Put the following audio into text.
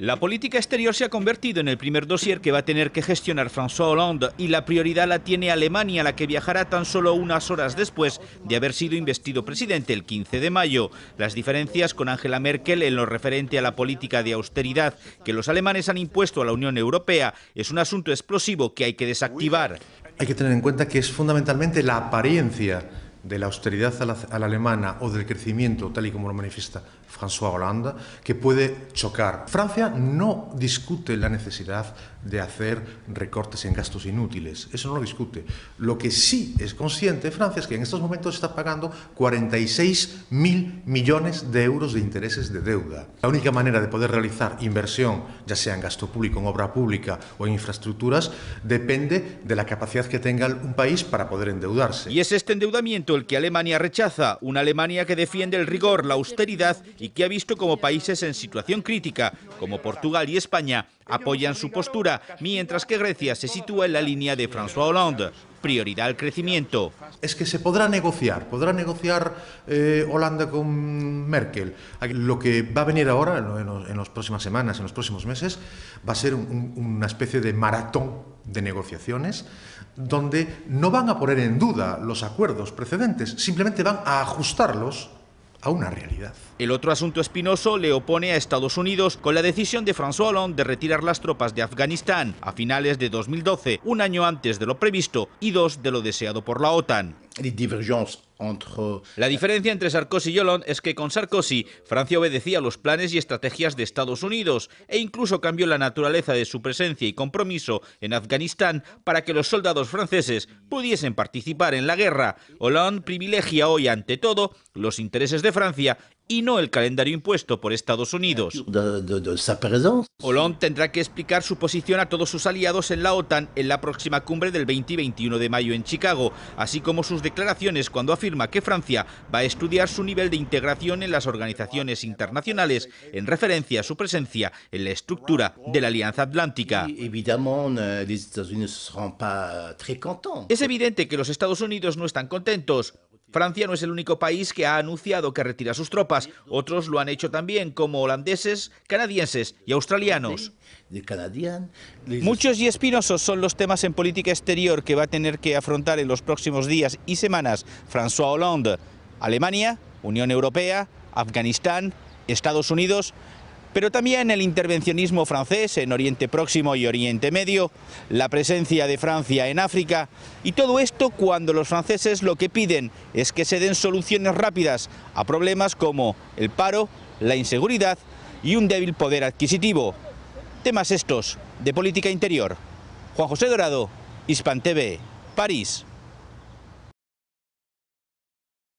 La política exterior se ha convertido en el primer dossier que va a tener que gestionar François Hollande y la prioridad la tiene Alemania, la que viajará tan solo unas horas después de haber sido investido presidente el 15 de mayo. Las diferencias con Angela Merkel en lo referente a la política de austeridad que los alemanes han impuesto a la Unión Europea es un asunto explosivo que hay que desactivar. Hay que tener en cuenta que es fundamentalmente la apariencia de la austeridad a la, alemana o del crecimiento, tal y como lo manifiesta François Hollande, que puede chocar. Francia no discute la necesidad de hacer recortes en gastos inútiles. Eso no lo discute. Lo que sí es consciente Francia es que en estos momentos está pagando 46 millones de euros de intereses de deuda. La única manera de poder realizar inversión, ya sea en gasto público, en obra pública o en infraestructuras, depende de la capacidad que tenga un país para poder endeudarse. Y es este endeudamiento el que Alemania rechaza, una Alemania que defiende el rigor, la austeridad y que ha visto como países en situación crítica, como Portugal y España, apoyan su postura, mientras que Grecia se sitúa en la línea de François Hollande. Prioridad al crecimiento. Es que se podrá negociar, podrá negociar eh, Hollande Holanda con Merkel. Lo que va a venir ahora, en, los, las próximas semanas, en los próximos meses, va a ser una especie de maratón de negociaciones donde no van a poner en duda los acuerdos precedentes, simplemente van a ajustarlos a una realidad. El otro asunto espinoso le opone a Estados Unidos con la decisión de François Hollande de retirar las tropas de Afganistán a finales de 2012, un año antes de lo previsto y dos de lo deseado por la OTAN. La diferencia entre Sarkozy y Hollande es que con Sarkozy Francia obedecía los planes y estrategias de Estados Unidos e incluso cambió la naturaleza de su presencia y compromiso en Afganistán para que los soldados franceses pudiesen participar en la guerra. Hollande privilegia hoy ante todo los intereses de Francia y no el calendario impuesto por Estados Unidos. Hollande tendrá que explicar su posición a todos sus aliados en la OTAN en la próxima cumbre del 20 y 21 de mayo en Chicago, así como sus declaraciones cuando afirma que Francia va a estudiar su nivel de integración en las organizaciones internacionales en referencia a su presencia en la estructura de la Alianza Atlántica. Eh, es evidente que los Estados Unidos no están contentos, Francia no es el único país que ha anunciado que retira sus tropas. Otros lo han hecho también, como holandeses, canadienses y australianos. Muchos y espinosos son los temas en política exterior que va a tener que afrontar en los próximos días y semanas François Hollande. Alemania, Unión Europea, Afganistán, Estados Unidos pero también el intervencionismo francés en Oriente Próximo y Oriente Medio, la presencia de Francia en África y todo esto cuando los franceses lo que piden es que se den soluciones rápidas a problemas como el paro, la inseguridad y un débil poder adquisitivo. Temas estos de política interior. Juan José Dorado, Hispan París.